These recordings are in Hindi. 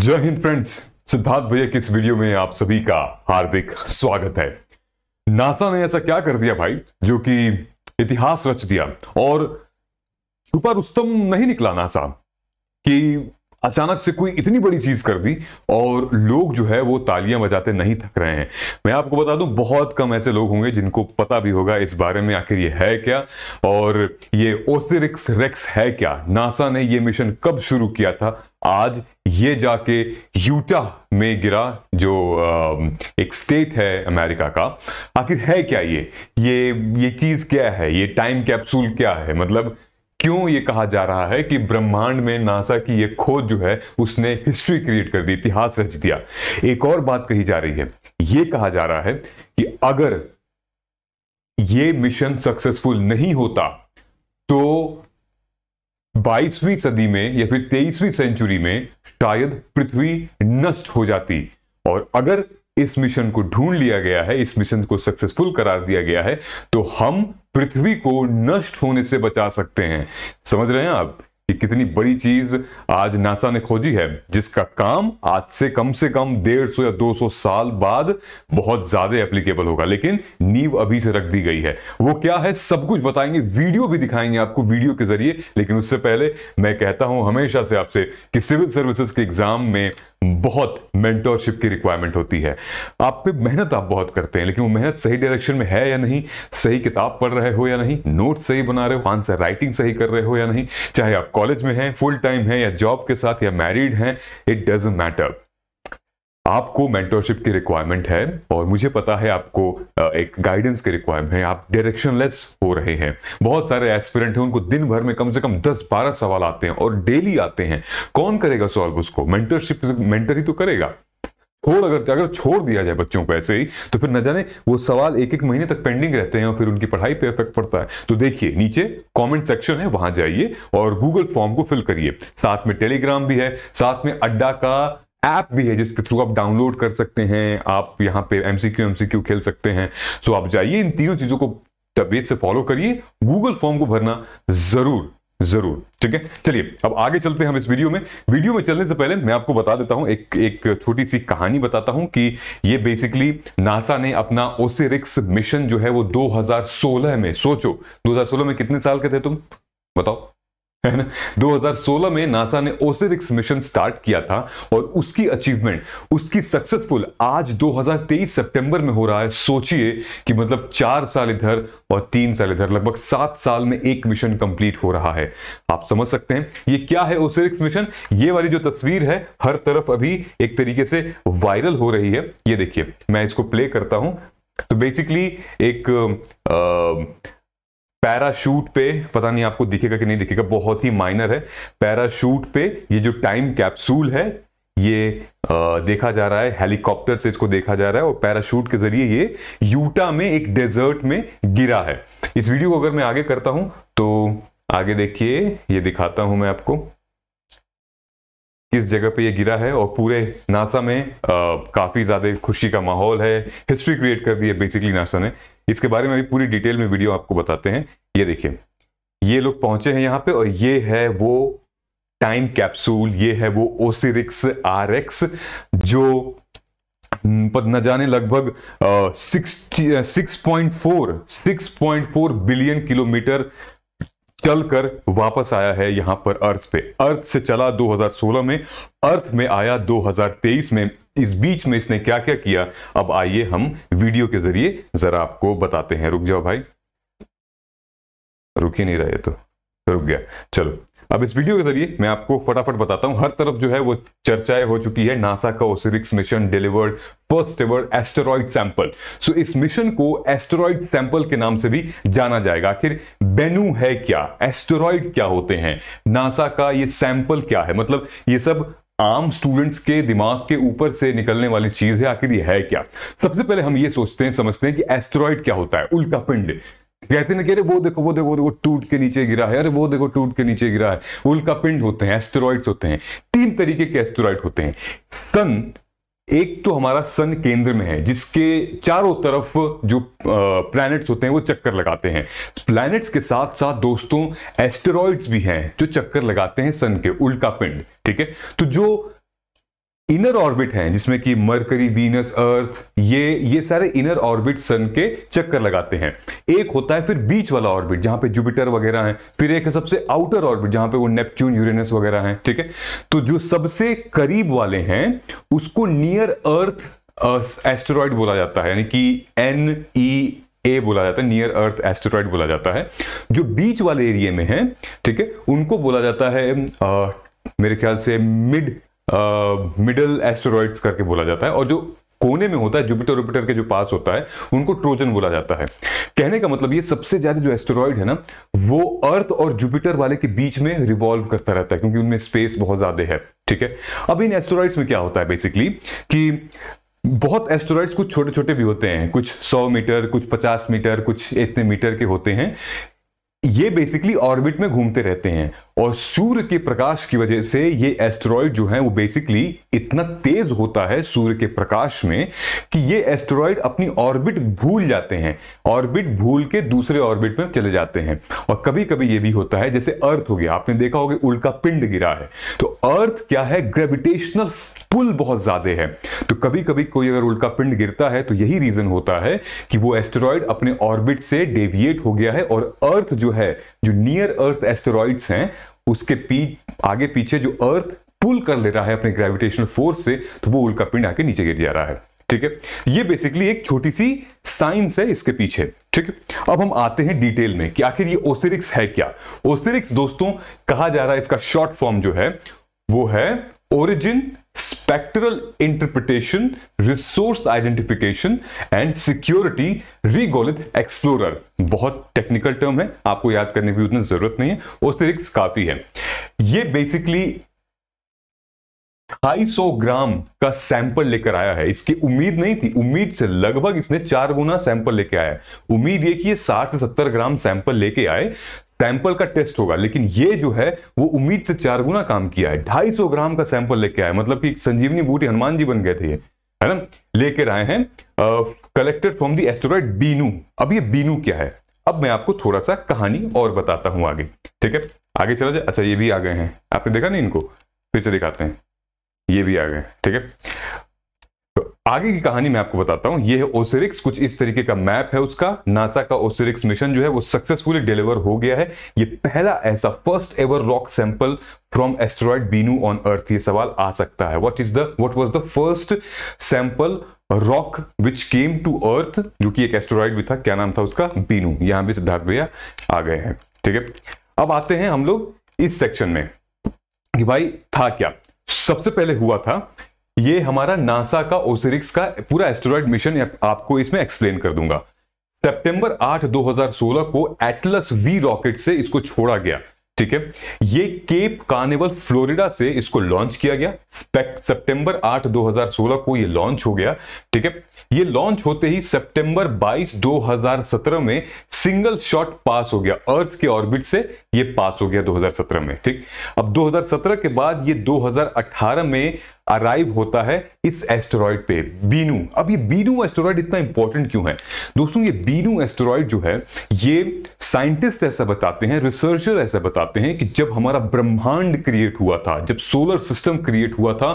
जय हिंद फ्रेंड्स सिद्धार्थ भैया किस इस वीडियो में आप सभी का हार्दिक स्वागत है नासा ने ऐसा क्या कर दिया भाई जो कि इतिहास रच दिया और छुपा रुस्तम नहीं निकला नासा कि अचानक से कोई इतनी बड़ी चीज कर दी और लोग जो है वो तालियां बजाते नहीं थक रहे हैं मैं आपको बता दूं बहुत कम ऐसे लोग होंगे जिनको पता भी होगा इस बारे में आखिर ये है क्या और ये ओसिरिक्स रेक्स है क्या नासा ने ये मिशन कब शुरू किया था आज ये जाके यूटा में गिरा जो एक स्टेट है अमेरिका का आखिर है क्या ये ये ये चीज क्या है ये टाइम कैप्सूल क्या है मतलब क्यों ये कहा जा रहा है कि ब्रह्मांड में नासा की ये खोज जो है उसने हिस्ट्री क्रिएट कर दी इतिहास रच दिया एक और बात कही जा रही है ये कहा जा रहा है कि अगर ये मिशन सक्सेसफुल नहीं होता तो 22वीं सदी में या फिर 23वीं सेंचुरी में शायद पृथ्वी नष्ट हो जाती और अगर इस मिशन को ढूंढ लिया गया है इस मिशन को सक्सेसफुल करार दिया गया है तो हम पृथ्वी को नष्ट होने से बचा सकते हैं समझ रहे हैं आप कि कितनी बड़ी चीज आज नासा ने खोजी है जिसका काम आज से कम से कम सौ या सौ साल बाद बहुत ज्यादा एप्लीकेबल होगा लेकिन नींव अभी से रख दी गई है वो क्या है सब कुछ बताएंगे वीडियो भी दिखाएंगे आपको वीडियो के जरिए लेकिन उससे पहले मैं कहता हूं हमेशा से आपसे कि सिविल सर्विसेज के एग्जाम में बहुत मेंटोरशिप की रिक्वायरमेंट होती है आप पे मेहनत आप बहुत करते हैं लेकिन वो मेहनत सही डायरेक्शन में है या नहीं सही किताब पढ़ रहे हो या नहीं नोट सही बना रहे हो आंसर राइटिंग सही कर रहे हो या नहीं चाहे आप कॉलेज में हैं फुल टाइम हैं या जॉब के साथ या मैरिड हैं इट डजेंट मैटर आपको मेंटोरशिप की रिक्वायरमेंट है और मुझे पता है आपको एक गाइडेंस की रिक्वायरमेंट है आप डायरेक्शनलेस हो रहे हैं बहुत सारे एस्पिरेंट हैं उनको दिन भर में कम से कम 10-12 सवाल आते हैं और डेली आते हैं कौन करेगा सॉल्व उसको मेंटरशिप मेंटर ही तो करेगा छोड़ अगर अगर छोड़ दिया जाए बच्चों को ऐसे ही तो फिर न जाने वो सवाल एक एक महीने तक पेंडिंग रहते हैं और फिर उनकी पढ़ाई पे इफेक्ट पड़ता है तो देखिए नीचे कमेंट सेक्शन है वहां जाइए और गूगल फॉर्म को फिल करिए साथ में टेलीग्राम भी है साथ में अड्डा का ऐप भी है जिसके थ्रू आप डाउनलोड कर सकते हैं आप यहाँ पे एमसीक्यू एमसीक्यू खेल सकते हैं सो आप जाइए इन तीनों चीजों को तबीयत से फॉलो करिए गूगल फॉर्म को भरना जरूर जरूर ठीक है चलिए अब आगे चलते हैं हम इस वीडियो में वीडियो में चलने से पहले मैं आपको बता देता हूं एक एक छोटी सी कहानी बताता हूं कि ये बेसिकली नासा ने अपना ओसेरिक्स मिशन जो है वो 2016 में सोचो 2016 में कितने साल के थे तुम बताओ 2016 में नासा ने ओसिरिक्स मिशन स्टार्ट किया था और उसकी अचीवमेंट उसकी सक्सेसफुल आज 2023 सितंबर में हो रहा है सोचिए कि मतलब चार साल इधर और तीन साल इधर लगभग सात साल में एक मिशन कंप्लीट हो रहा है आप समझ सकते हैं ये क्या है ओसिरिक्स मिशन ये वाली जो तस्वीर है हर तरफ अभी एक तरीके से वायरल हो रही है ये देखिए मैं इसको प्ले करता हूं तो बेसिकली एक आ, पैराशूट पे पता नहीं आपको दिखेगा कि नहीं दिखेगा बहुत ही माइनर है पैराशूट पे ये जो टाइम कैप्सूल है ये आ, देखा जा रहा है हेलीकॉप्टर से इसको देखा जा रहा है और पैराशूट के जरिए ये यूटा में एक डेजर्ट में गिरा है इस वीडियो को अगर मैं आगे करता हूं तो आगे देखिए ये दिखाता हूं मैं आपको किस जगह पे ये गिरा है और पूरे नासा में आ, काफी ज्यादा खुशी का माहौल है हिस्ट्री क्रिएट कर दी है बेसिकली नासा ने इसके बारे में अभी पूरी डिटेल में वीडियो आपको बताते हैं ये देखिए ये लोग पहुंचे हैं यहाँ पे और ये है वो टाइम कैप्सूल ये है वो ओसिरिक्स आर एक्स जो न जाने लगभग six point four six point four billion kilometre चलकर वापस आया है यहां पर अर्थ पे अर्थ से चला 2016 में अर्थ में आया 2023 में इस बीच में इसने क्या क्या किया अब आइए हम वीडियो के जरिए जरा आपको बताते हैं रुक जाओ भाई रुक ही नहीं रहे तो रुक गया चलो अब इस वीडियो के जरिए मैं आपको फटाफट बताता हूं हर तरफ जो है वो चर्चाएं हो चुकी है नासा का OSIRIS REx mission delivered first ever asteroid sample so इस मिशन को एस्टेरॉइड सैंपल के नाम से भी जाना जाएगा आखिर बेनू है क्या एस्टेरॉइड क्या होते हैं नासा का ये सैंपल क्या है मतलब ये सब आम स्टूडेंट्स के दिमाग के ऊपर से निकलने वाली चीज है आखिर ये है क्या सबसे पहले हम ये सोचते हैं समझते हैं कि एस्टेरॉइड क्या होता है उल्का पिंड कहते ना कि अरे वो देखो वो देखो वो देखो टूट के नीचे गिरा है अरे वो देखो टूट के नीचे गिरा है उल्का पिंड होते हैं एस्टेरॉइड्स होते हैं तीन तरीके के एस्टेरॉइड होते हैं सन एक तो हमारा सन केंद्र में है जिसके चारों तरफ जो प्लैनेट्स होते हैं वो चक्कर लगाते हैं प्लैनेट्स के साथ साथ दोस्तों एस्टेरॉइड्स भी हैं जो चक्कर लगाते हैं सन के उल्का पिंड ठीक है तो जो इनर ऑर्बिट हैं जिसमें कि मरकरी वीनस अर्थ ये ये सारे इनर ऑर्बिट सन के चक्कर लगाते हैं एक होता है फिर बीच वाला ऑर्बिट जहां पे जुपिटर वगैरह है फिर एक है सबसे आउटर ऑर्बिट जहां पे वो नेपच्यून यूरेनस वगैरह हैं ठीक है तो जो सबसे करीब वाले हैं उसको नियर अर्थ एस्टेरॉयड बोला जाता है यानी कि एन ई ए बोला जाता है नियर अर्थ एस्टेरॉयड बोला जाता है जो बीच वाले एरिए में है ठीक है उनको बोला जाता है आ, मेरे ख्याल से मिड मिडल एस्टोरॉइड्स करके बोला जाता है और जो कोने में होता है जुपिटर जुपिटर के जो पास होता है उनको ट्रोजन बोला जाता है कहने का मतलब ये सबसे ज्यादा जो एस्टोरॉयड है ना वो अर्थ और जुपिटर वाले के बीच में रिवॉल्व करता रहता है क्योंकि उनमें स्पेस बहुत ज्यादा है ठीक है अब इन एस्टेरॉइड्स में क्या होता है बेसिकली कि बहुत एस्टेरॉइड्स कुछ छोटे छोटे भी होते हैं कुछ सौ मीटर कुछ पचास मीटर कुछ इतने मीटर के होते हैं ये बेसिकली ऑर्बिट में घूमते रहते हैं और सूर्य के प्रकाश की वजह से ये एस्टेरॉयड जो है वो बेसिकली इतना तेज होता है सूर्य के प्रकाश में कि ये एस्टेरॉयड अपनी ऑर्बिट भूल जाते हैं ऑर्बिट भूल के दूसरे ऑर्बिट में चले जाते हैं और कभी कभी ये भी होता है जैसे अर्थ हो गया आपने देखा होगा उल्का पिंड गिरा है तो अर्थ क्या है ग्रेविटेशनल पुल बहुत ज्यादा है तो कभी कभी कोई अगर उल्का पिंड गिरता है तो यही रीजन होता है कि वो एस्टेरॉयड अपने ऑर्बिट से डेविएट हो गया है और अर्थ जो है जो नियर अर्थ एस्टेरॉइड्स हैं उसके पी आगे पीछे जो अर्थ पुल कर ले रहा है अपने ग्रेविटेशनल फोर्स से तो वो उल्का पिंड आके नीचे गिर जा रहा है ठीक है ये बेसिकली एक छोटी सी साइंस है इसके पीछे ठीक है अब हम आते हैं डिटेल में कि आखिर ये ओसिरिक्स है क्या ओसिरिक्स दोस्तों कहा जा रहा है इसका शॉर्ट फॉर्म जो है वो है origin spectral interpretation resource identification and security regolith explorer बहुत टेक्निकल टर्म है आपको याद करने की उतनी जरूरत नहीं है उसके काफी है ये बेसिकली 250 ग्राम का सैंपल लेकर आया है इसकी उम्मीद नहीं थी उम्मीद से लगभग इसने चार गुना सैंपल लेके आया उम्मीद ये कि ये 60 से 70 ग्राम सैंपल लेके आए सैंपल का टेस्ट होगा लेकिन ये जो है वो उम्मीद से चार गुना काम किया है ढाई सौ ग्राम का सैंपल लेके आए मतलब कि संजीवनी बूटी हनुमान जी बन गए थे है ना लेकर आए हैं collected from the asteroid Bennu अब ये बीनू क्या है अब मैं आपको थोड़ा सा कहानी और बताता हूं आगे ठीक है आगे चला जाए अच्छा ये भी आ गए हैं आपने देखा नहीं इनको फिर से दिखाते हैं ये भी आ गए ठीक है तो आगे की कहानी मैं आपको बताता हूं यह ओसिरिक्स कुछ इस तरीके का मैप है उसका नासा का ओसिरिक्स मिशन जो है वो सक्सेसफुली डिलीवर हो गया है ये पहला ऐसा first ever rock sample from asteroid Bennu on earth ये सवाल आ सकता है what is the what was the first sample rock which came to earth जो कि एक एस्ट्रॉयड भी था क्या नाम था उसका बीनू यहां भी सिद्धार्थ भैया आ गए हैं ठीक है अब आते हैं हम लोग इस सेक्शन में कि भाई था क्या सबसे पहले हुआ था ये हमारा नासा का ओसिरिक्स का पूरा एस्टेरॉयड मिशन आपको इसमें एक्सप्लेन कर दूंगा सितंबर 8 2016 को एटलस वी रॉकेट से इसको छोड़ा गया ठीक है ये केप कार्निवल फ्लोरिडा से इसको लॉन्च किया गया सितंबर 8 2016 को ये लॉन्च हो गया ठीक है ये लॉन्च होते ही सितंबर 22 2017 में सिंगल शॉट पास हो गया अर्थ के ऑर्बिट से ये पास हो गया 2017 में ठीक अब 2017 के बाद ये 2018 में अराइव होता है इस एस्टेरॉयड पे बीनू अब ये बीनू एस्टेरॉयड इतना इंपॉर्टेंट क्यों है दोस्तों ये बीनू एस्टेरॉयड जो है ये साइंटिस्ट ऐसा बताते हैं रिसर्चर ऐसा बताते हैं कि जब हमारा ब्रह्मांड क्रिएट हुआ था जब सोलर सिस्टम क्रिएट हुआ था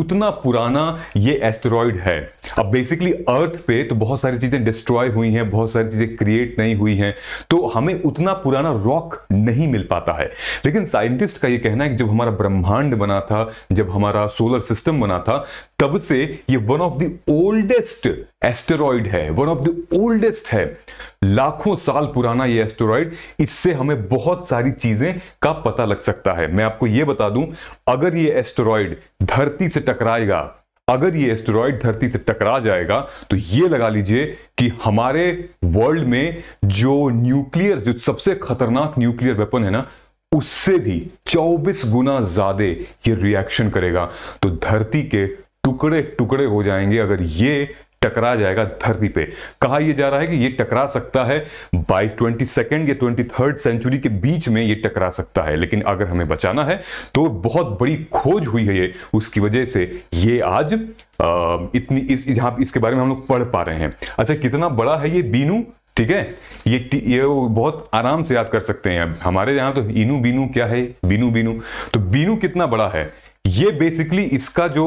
उतना पुराना ये एस्टेरॉयड है अब बेसिकली अर्थ पे तो बहुत सारी चीजें डिस्ट्रॉय हुई हैं बहुत सारी चीजें क्रिएट नहीं हुई हैं तो हमें उतना पुराना रॉक नहीं मिल पाता है लेकिन साइंटिस्ट का यह कहना है कि जब हमारा ब्रह्मांड बना था जब हमारा सोलर सिस्टम बना था तब से ये one of the oldest asteroid है वन ऑफ द ओल्डेस्ट है लाखों साल पुराना ये एस्टेरॉइड इससे हमें बहुत सारी चीजें का पता लग सकता है मैं आपको ये बता दूं अगर ये एस्टेरॉइड धरती से टकराएगा अगर ये एस्टेरॉयड धरती से टकरा जाएगा तो ये लगा लीजिए कि हमारे वर्ल्ड में जो न्यूक्लियर जो सबसे खतरनाक न्यूक्लियर वेपन है ना उससे भी 24 गुना ज्यादा ये रिएक्शन करेगा तो धरती के टुकड़े टुकड़े हो जाएंगे अगर ये टकरा जाएगा धरती पे कहा यह जा रहा है कि ये टकरा सकता है बाईस ट्वेंटी सेकेंड या ट्वेंटी थर्ड सेंचुरी के बीच में ये टकरा सकता है लेकिन अगर हमें बचाना है तो बहुत बड़ी खोज हुई है ये उसकी वजह से ये आज आ, इतनी इस यहां इसके बारे में हम लोग पढ़ पा रहे हैं अच्छा कितना बड़ा है ये बीनू ठीक है ये ये बहुत आराम से याद कर सकते हैं हमारे यहां तो इनू बीनू क्या है बीनू बीनू तो बीनू कितना बड़ा है ये बेसिकली इसका जो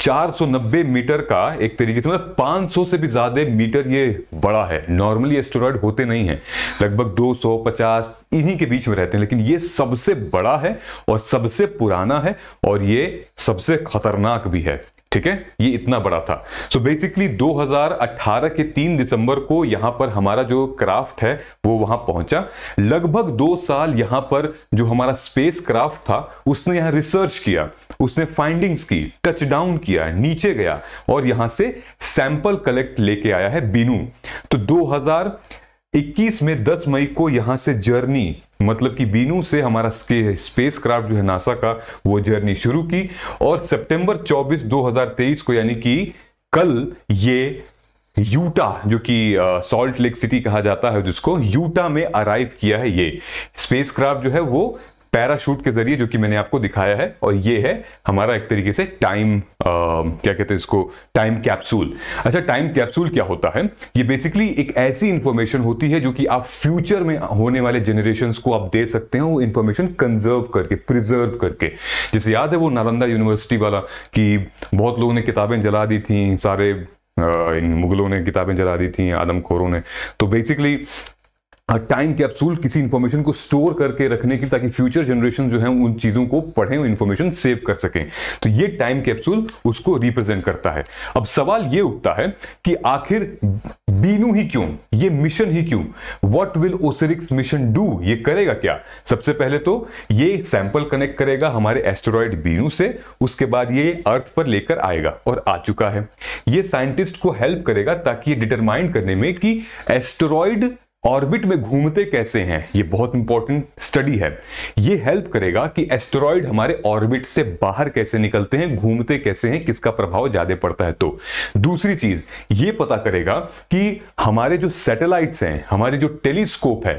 490 मीटर का एक तरीके से मतलब 500 से भी ज्यादा मीटर ये बड़ा है नॉर्मली एस्टोरॉयड होते नहीं है लगभग 250 इन्हीं के बीच में रहते हैं लेकिन ये सबसे बड़ा है और सबसे पुराना है और ये सबसे खतरनाक भी है ठीक है ये इतना बड़ा था सो so बेसिकली 2018 के 3 दिसंबर को यहां पर हमारा जो क्राफ्ट है वो वहां पहुंचा लगभग दो साल यहां पर जो हमारा स्पेस क्राफ्ट था उसने यहां रिसर्च किया उसने फाइंडिंग्स की टच डाउन किया नीचे गया और यहां से सैंपल कलेक्ट लेके आया है बीनू तो 21 में 10 मई को यहां से जर्नी मतलब कि बीनू से हमारा स्पेस क्राफ्ट जो है नासा का वो जर्नी शुरू की और सितंबर 24 2023 को यानी कि कल ये यूटा जो कि सॉल्ट लेक सिटी कहा जाता है जिसको यूटा में अराइव किया है ये स्पेस क्राफ्ट जो है वो पैराशूट के जरिए जो कि मैंने आपको दिखाया है और ये है हमारा एक तरीके से टाइम क्या कहते हैं इसको टाइम कैप्सूल अच्छा टाइम कैप्सूल क्या होता है ये बेसिकली एक ऐसी इंफॉर्मेशन होती है जो कि आप फ्यूचर में होने वाले जनरेशन को आप दे सकते हैं वो इंफॉर्मेशन कंजर्व करके प्रिजर्व करके जैसे याद है वो नालंदा यूनिवर्सिटी वाला कि बहुत लोगों ने किताबें जला दी थी सारे इन मुगलों ने किताबें जला दी थी आदमखोरों ने तो बेसिकली टाइम कैप्सूल किसी इंफॉर्मेशन को स्टोर करके रखने के ताकि फ्यूचर जनरेशन जो है उन चीज़ों को पढ़ें और इन्फॉर्मेशन सेव कर सकें तो ये टाइम कैप्सूल उसको रिप्रेजेंट करता है अब सवाल ये उठता है कि आखिर बीनू ही क्यों ये मिशन ही क्यों what will OSIRIS REx mission do ये करेगा क्या सबसे पहले तो ये सैंपल कनेक्ट करेगा हमारे एस्ट्रॉयड बीनू से उसके बाद ये अर्थ पर लेकर आएगा और आ चुका है ये साइंटिस्ट को हेल्प करेगा ताकि ये डिटरमाइंड करने में कि एस्ट्रॉयड ऑर्बिट में घूमते कैसे हैं ये बहुत इंपॉर्टेंट स्टडी है ये हेल्प करेगा कि एस्टेरॉयड हमारे ऑर्बिट से बाहर कैसे निकलते हैं घूमते कैसे हैं किसका प्रभाव ज्यादा पड़ता है तो दूसरी चीज ये पता करेगा कि हमारे जो सैटेलाइट्स हैं हमारे जो टेलीस्कोप है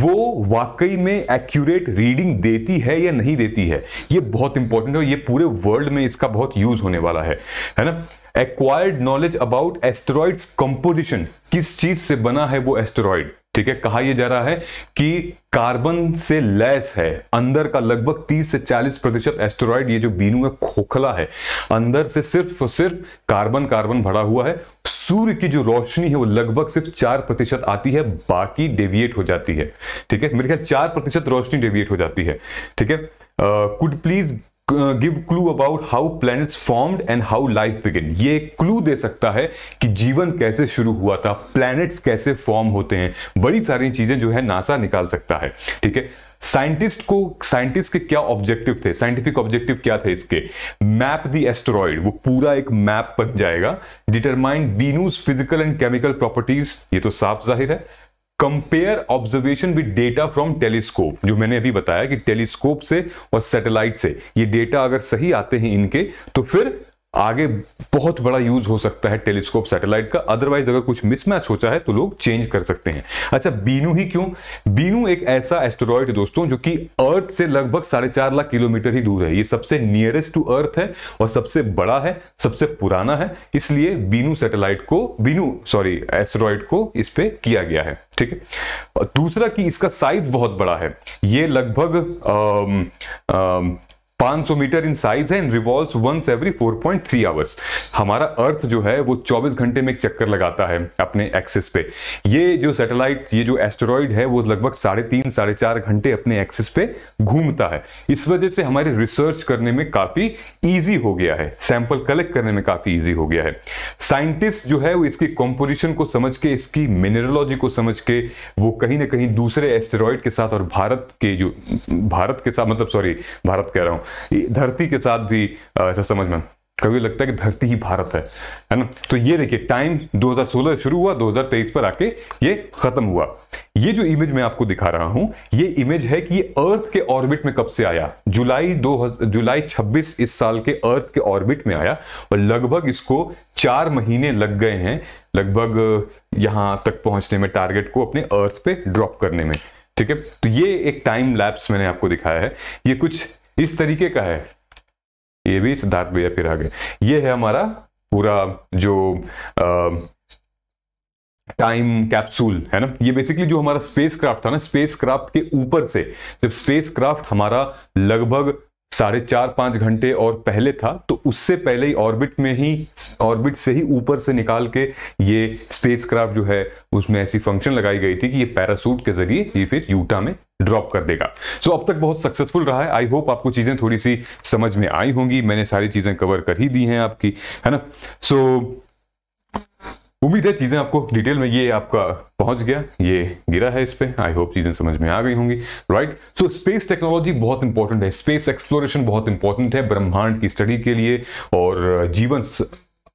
वो वाकई में एक्यूरेट रीडिंग देती है या नहीं देती है ये बहुत इंपॉर्टेंट है ये पूरे वर्ल्ड में इसका बहुत यूज होने वाला है है ना acquired knowledge about asteroids composition किस चीज से बना है वो एस्टेरॉइड ठीक है कहा यह जा रहा है कि कार्बन से लेस है अंदर का लगभग 30 से 40 प्रतिशत एस्टेरॉइड ये जो बीनू है खोखला है अंदर से सिर्फ और सिर्फ कार्बन कार्बन भरा हुआ है सूर्य की जो रोशनी है वो लगभग सिर्फ चार प्रतिशत आती है बाकी डेविएट हो जाती है ठीक है मेरे ख्याल चार प्रतिशत रोशनी डेविएट हो जाती है ठीक है could please give clue about how planets formed and how life begin ये क्लू दे सकता है कि जीवन कैसे शुरू हुआ था प्लैनेट्स कैसे फॉर्म होते हैं बड़ी सारी चीजें जो है नासा निकाल सकता है ठीक है साइंटिस्ट को साइंटिस्ट के क्या ऑब्जेक्टिव थे साइंटिफिक ऑब्जेक्टिव क्या थे इसके मैप दी एस्ट्रॉइड वो पूरा एक मैप बन जाएगा determined Bennu's physical and chemical properties ये तो साफ जाहिर है compare observation with data from telescope जो मैंने अभी बताया कि टेलीस्कोप से और सैटेलाइट से ये डेटा अगर सही आते हैं इनके तो फिर आगे बहुत बड़ा यूज हो सकता है टेलीस्कोप सैटेलाइट का अदरवाइज अगर कुछ मिसमैच होता है तो लोग चेंज कर सकते हैं अच्छा बीनू ही क्यों बीनू एक ऐसा एस्टोरॉयड दोस्तों जो कि अर्थ से लगभग साढ़े चार लाख किलोमीटर ही दूर है ये सबसे नियरेस्ट टू अर्थ है और सबसे बड़ा है सबसे पुराना है इसलिए बीनू सैटेलाइट को बीनू सॉरी एस्टेरॉयड को इस पर किया गया है ठीक है दूसरा कि इसका साइज बहुत बड़ा है ये लगभग 500 मीटर इन साइज है and revolve once every 4.3 hours हमारा अर्थ जो है वो 24 घंटे में एक चक्कर लगाता है अपने एक्सिस पे ये जो सैटेलाइट ये जो एस्टोरॉयड है वो लगभग साढ़े तीन साढ़े चार घंटे अपने एक्सिस पे घूमता है इस वजह से हमारे रिसर्च करने में काफी ईजी हो गया है सैंपल कलेक्ट करने में काफी ईजी हो गया है साइंटिस्ट जो है वो इसकी कॉम्पोजिशन को समझ के इसकी मिनरोलॉजी को समझ के वो कहीं ना कहीं दूसरे एस्टेरॉयड के साथ और भारत के जो भारत के साथ मतलब सॉरी भारत कह रहा हूं धरती के साथ भी ऐसा समझ में कभी लगता है कि धरती ही भारत है है ना तो ये देखिए टाइम 2016 शुरू हुआ 2023 पर आके ये खत्म हुआ ये जो इमेज मैं आपको दिखा रहा हूं ये इमेज है कि ये अर्थ के ऑर्बिट में कब से आया जुलाई दो जुलाई 26 इस साल के अर्थ के ऑर्बिट में आया और लगभग इसको चार महीने लग गए हैं लगभग यहां तक पहुंचने में टारगेट को अपने अर्थ पे ड्रॉप करने में ठीक है तो ये एक टाइम लैप्स मैंने आपको दिखाया है ये कुछ इस तरीके का है ये भी सिद्धार्थ भैया फिर आ गए ये है हमारा पूरा जो टाइम कैप्सूल है ना ये बेसिकली जो हमारा स्पेस क्राफ्ट था ना स्पेस क्राफ्ट के ऊपर से जब स्पेस क्राफ्ट हमारा लगभग साढ़े चार पांच घंटे और पहले था तो उससे पहले ही ऑर्बिट में ही ऑर्बिट से ही ऊपर से निकाल के ये स्पेसक्राफ्ट जो है उसमें ऐसी फंक्शन लगाई गई थी कि ये पैरासूट के जरिए ये फिर यूटा में ड्रॉप कर देगा सो so, अब तक बहुत सक्सेसफुल रहा है आई होप आपको चीज़ें थोड़ी सी समझ में आई होंगी मैंने सारी चीज़ें कवर कर ही दी हैं आपकी है ना सो so, उम्मीद है चीज़ें आपको डिटेल में ये आपका पहुंच गया ये गिरा है इस पर आई होप चीजें समझ में आ गई होंगी राइट सो स्पेस टेक्नोलॉजी बहुत इंपॉर्टेंट है स्पेस एक्सप्लोरेशन बहुत इंपॉर्टेंट है ब्रह्मांड की स्टडी के लिए और जीवन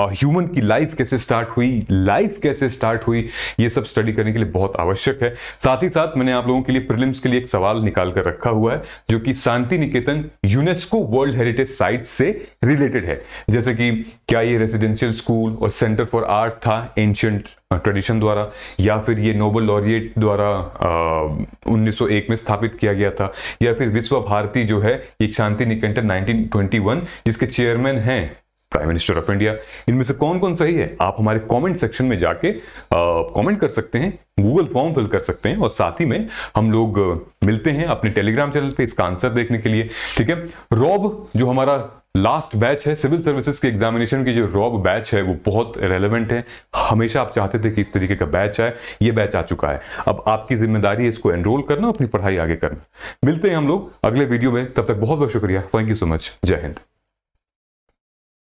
ह्यूमन की लाइफ कैसे स्टार्ट हुई लाइफ कैसे स्टार्ट हुई ये सब स्टडी करने के लिए बहुत आवश्यक है साथ ही साथ मैंने आप लोगों के लिए प्रिलिम्स के लिए एक सवाल निकाल कर रखा हुआ है जो कि Shantiniketan UNESCO world heritage site से रिलेटेड है जैसे कि क्या ये रेसिडेंशियल स्कूल और सेंटर फॉर आर्ट था एंशंट ट्रेडिशन द्वारा या फिर ये नोबल लॉरिएट द्वारा आ, 1901 में स्थापित किया गया था या फिर विश्व भारती जो है ये शांति निकेतन 1921 जिसके चेयरमैन हैं प्राइम मिनिस्टर ऑफ इंडिया इनमें से कौन कौन सही है आप हमारे कमेंट सेक्शन में जाके कमेंट कर सकते हैं गूगल फॉर्म फिल कर सकते हैं और साथ ही में हम लोग मिलते हैं अपने टेलीग्राम चैनल पे इसका आंसर देखने के लिए ठीक है रॉब जो हमारा लास्ट बैच है सिविल सर्विसेज के एग्जामिनेशन की जो रॉब बैच है वो बहुत रेलेवेंट है हमेशा आप चाहते थे कि इस तरीके का बैच आए ये बैच आ चुका है अब आपकी जिम्मेदारी है इसको एनरोल करना अपनी पढ़ाई आगे करना मिलते हैं हम लोग अगले वीडियो में तब तक बहुत बहुत शुक्रिया थैंक यू सो मच जय हिंद